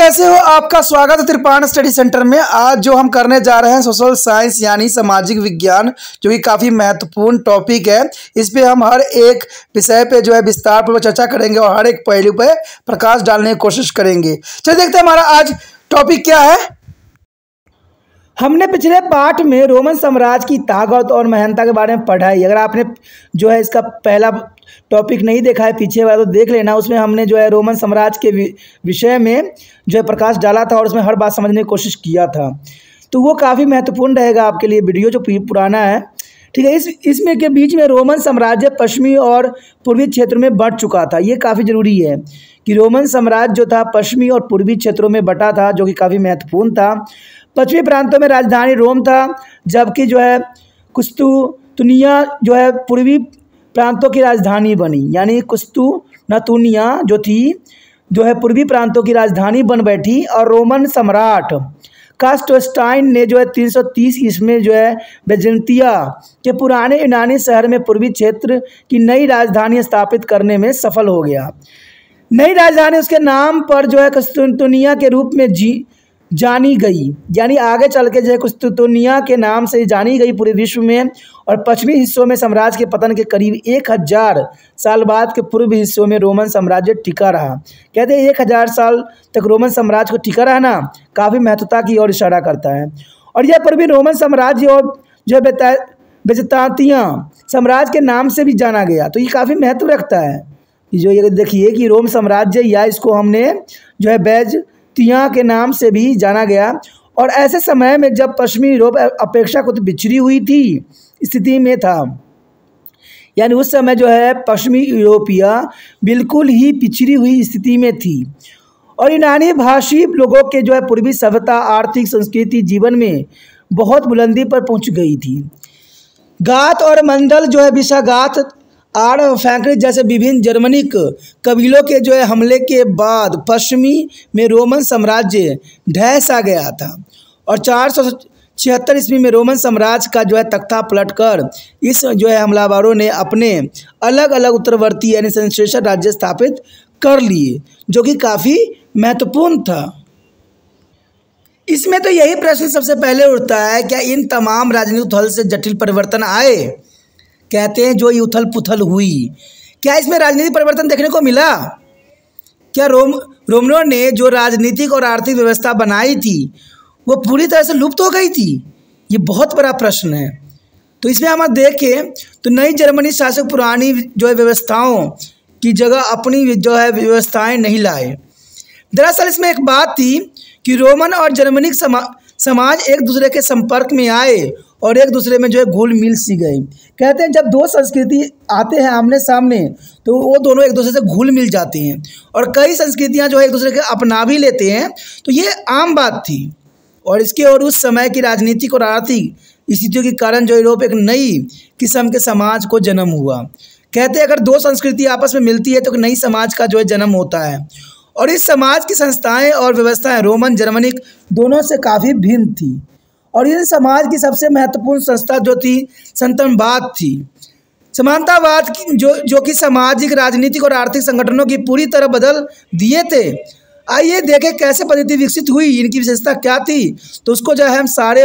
कैसे हो आपका स्वागत है त्रिपाण स्टडी सेंटर में आज जो हम करने जा रहे हैं सोशल साइंस यानी सामाजिक विज्ञान जो कि काफ़ी महत्वपूर्ण टॉपिक है इस पे हम हर एक विषय पे जो है विस्तार पर चर्चा करेंगे और हर एक पहलू पे प्रकाश डालने की कोशिश करेंगे चलिए देखते हैं हमारा आज टॉपिक क्या है हमने पिछले पाठ में रोमन साम्राज्य की ताकत और महानता के बारे में पढ़ा है अगर आपने जो है इसका पहला टॉपिक नहीं देखा है पीछे वाला तो देख लेना उसमें हमने जो है रोमन साम्राज्य के विषय में जो है प्रकाश डाला था और उसमें हर बात समझने की कोशिश किया था तो वो काफ़ी महत्वपूर्ण रहेगा आपके लिए वीडियो जो पुराना है ठीक है इस इसमें के बीच में रोमन साम्राज्य पश्चिमी और पूर्वी क्षेत्र में बढ़ चुका था ये काफ़ी ज़रूरी है कि रोमन साम्राज्य जो था पश्चिमी और पूर्वी क्षेत्रों में बटा था जो कि काफ़ी महत्वपूर्ण था पश्चिमी प्रांतों में राजधानी रोम था जबकि जो है कुस्तु तुनिया जो है पूर्वी प्रांतों की राजधानी बनी यानी कुस्तु नतुनिया जो थी जो है पूर्वी प्रांतों की राजधानी बन बैठी और रोमन सम्राट कास्टोस्टाइन ने जो है 330 ईस्वी में जो है बेजंतिया के पुराने यूनानी शहर में पूर्वी क्षेत्र की नई राजधानी स्थापित करने में सफल हो गया नई राजधानी उसके नाम पर जो है कस्तुनतुनिया के रूप में जी जानी गई यानी आगे चल के जो है कुछ तुतुनिया के नाम से जानी गई पूरे विश्व में और पश्चिमी हिस्सों में साम्राज्य के पतन के करीब एक हज़ार साल बाद के पूर्व हिस्सों में रोमन साम्राज्य टिका रहा कहते हैं एक हज़ार साल तक रोमन साम्राज्य को टिका रहना काफ़ी महत्वता की ओर इशारा करता है और यह पूर्वी रोमन साम्राज्य और जो बेता बेजतातियाँ साम्राज्य के नाम से भी जाना गया तो ये काफ़ी महत्व रखता है जो ये देखिए कि रोम साम्राज्य या इसको हमने जो है बैज तिया के नाम से भी जाना गया और ऐसे समय में जब पश्चिमी यूरोप अपेक्षाकृत कुछ बिछड़ी हुई थी स्थिति में था यानी उस समय जो है पश्चिमी यूरोपिया बिल्कुल ही पिछड़ी हुई स्थिति में थी और यूनानी भाषी लोगों के जो है पूर्वी सभ्यता आर्थिक संस्कृति जीवन में बहुत बुलंदी पर पहुंच गई थी गात और मंडल जो है विषागात आर फैंकड़े जैसे विभिन्न जर्मनिक कबीलों के जो है हमले के बाद पश्चिमी में रोमन साम्राज्य ढहस आ गया था और चार सौ छिहत्तर ईस्वी में रोमन साम्राज्य का जो है तख्ता पलटकर इस जो है हमलावरों ने अपने अलग अलग उत्तरवर्ती यानी संश्लेषण राज्य स्थापित कर लिए जो कि काफ़ी महत्वपूर्ण था इसमें तो यही प्रश्न सबसे पहले उठता है क्या इन तमाम राजनीतिक दल से जटिल परिवर्तन आए कहते हैं जो ये उथल पुथल हुई क्या इसमें राजनीतिक परिवर्तन देखने को मिला क्या रोम रोमनों ने जो राजनीतिक और आर्थिक व्यवस्था बनाई थी वो पूरी तरह से लुप्त हो गई थी ये बहुत बड़ा प्रश्न है तो इसमें हम देखें तो नई जर्मनी शासक पुरानी जो है व्यवस्थाओं की जगह अपनी जो है व्यवस्थाएं नहीं लाए दरअसल इसमें एक बात थी कि रोमन और जर्मनी समा, समाज एक दूसरे के संपर्क में आए और एक दूसरे में जो है घुल मिल सी गई कहते हैं जब दो संस्कृति आते हैं आमने सामने तो वो दोनों एक दूसरे से घुल मिल जाती हैं और कई संस्कृतियाँ जो है एक दूसरे के अपना भी लेते हैं तो ये आम बात थी और इसके और उस समय की राजनीतिक और आर्थिक स्थितियों के कारण जो यूरोप एक नई किस्म के समाज को जन्म हुआ कहते हैं अगर दो संस्कृति आपस में मिलती है तो एक नई समाज का जो है जन्म होता है और इस समाज की संस्थाएं और व्यवस्थाएं रोमन जर्मनिक दोनों से काफ़ी भिन्न थी और ये समाज की सबसे महत्वपूर्ण संस्था जो थी संतनवाद थी समानतावाद जो जो कि सामाजिक राजनीतिक और आर्थिक संगठनों की पूरी तरह बदल दिए थे आइए देखें कैसे पद्धति विकसित हुई इनकी विशेषता क्या थी तो उसको जो है हम सारे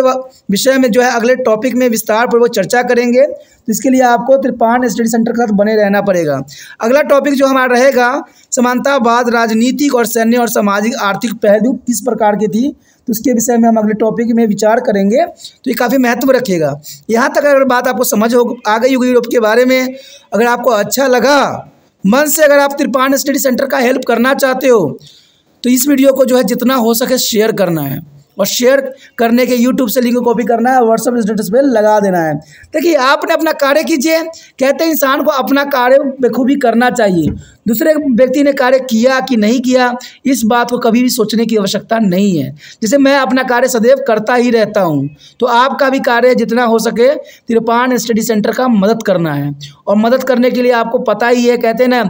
विषय में जो है अगले टॉपिक में विस्तार पूर्वक चर्चा करेंगे तो इसके लिए आपको त्रिपान स्टडी सेंटर के साथ बने रहना पड़ेगा अगला टॉपिक जो हमारा रहेगा समानतावाद राजनीतिक और सैन्य और सामाजिक आर्थिक पहलू किस प्रकार की थी तो उसके विषय में हम अगले टॉपिक में विचार करेंगे तो ये काफ़ी महत्व रखेगा यहाँ तक अगर बात आपको समझ हो आ गई होगी यूरोप के बारे में अगर आपको अच्छा लगा मन से अगर आप त्रिपान स्टडी सेंटर का हेल्प करना चाहते हो तो इस वीडियो को जो है जितना हो सके शेयर करना है और शेयर करने के यूट्यूब से लिंक कॉपी करना है व्हाट्सअप स्टेटस पे लगा देना है देखिए आपने अपना कार्य कीजिए कहते हैं इंसान को अपना कार्य बेखूबी करना चाहिए दूसरे व्यक्ति ने कार्य किया कि नहीं किया इस बात को कभी भी सोचने की आवश्यकता नहीं है जैसे मैं अपना कार्य सदैव करता ही रहता हूँ तो आपका भी कार्य जितना हो सके तिरपान स्टडी सेंटर का मदद करना है और मदद करने के लिए आपको पता ही है कहते हैं ना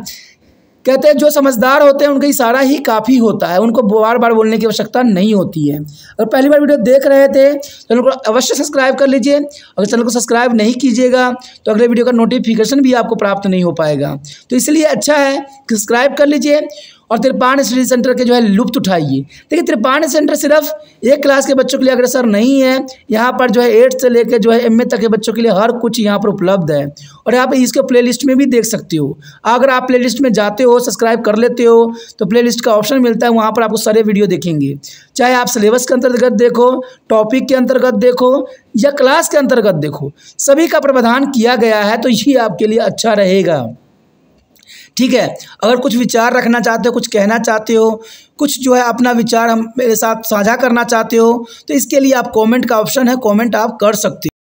कहते हैं जो समझदार होते हैं उनका इशारा ही काफ़ी होता है उनको बार बार बोलने की आवश्यकता नहीं होती है और पहली बार वीडियो देख रहे थे चैनल को अवश्य सब्सक्राइब कर लीजिए अगर चैनल को सब्सक्राइब नहीं कीजिएगा तो अगले वीडियो का नोटिफिकेशन भी आपको प्राप्त नहीं हो पाएगा तो इसलिए अच्छा है सब्सक्राइब कर लीजिए और त्रिपाण स्टडी सेंटर के जो है लुप्त उठाइए देखिए त्रिपाण सेंटर सिर्फ एक क्लास के बच्चों के लिए अग्रसर नहीं है यहाँ पर जो है एट्थ से लेकर जो है एम तक के बच्चों के लिए हर कुछ यहाँ पर उपलब्ध है और यहाँ पर इसके प्ले में भी देख सकते हो अगर आप प्ले में जाते हो सब्सक्राइब कर लेते हो तो प्ले का ऑप्शन मिलता है वहाँ पर आपको सारे वीडियो देखेंगे चाहे आप सिलेबस के अंतर्गत देखो टॉपिक के अंतर्गत देखो या क्लास के अंतर्गत देखो सभी का प्रावधान किया गया है तो यही आपके लिए अच्छा रहेगा ठीक है अगर कुछ विचार रखना चाहते हो कुछ कहना चाहते हो कुछ जो है अपना विचार हम मेरे साथ साझा करना चाहते हो तो इसके लिए आप कमेंट का ऑप्शन है कमेंट आप कर सकते हो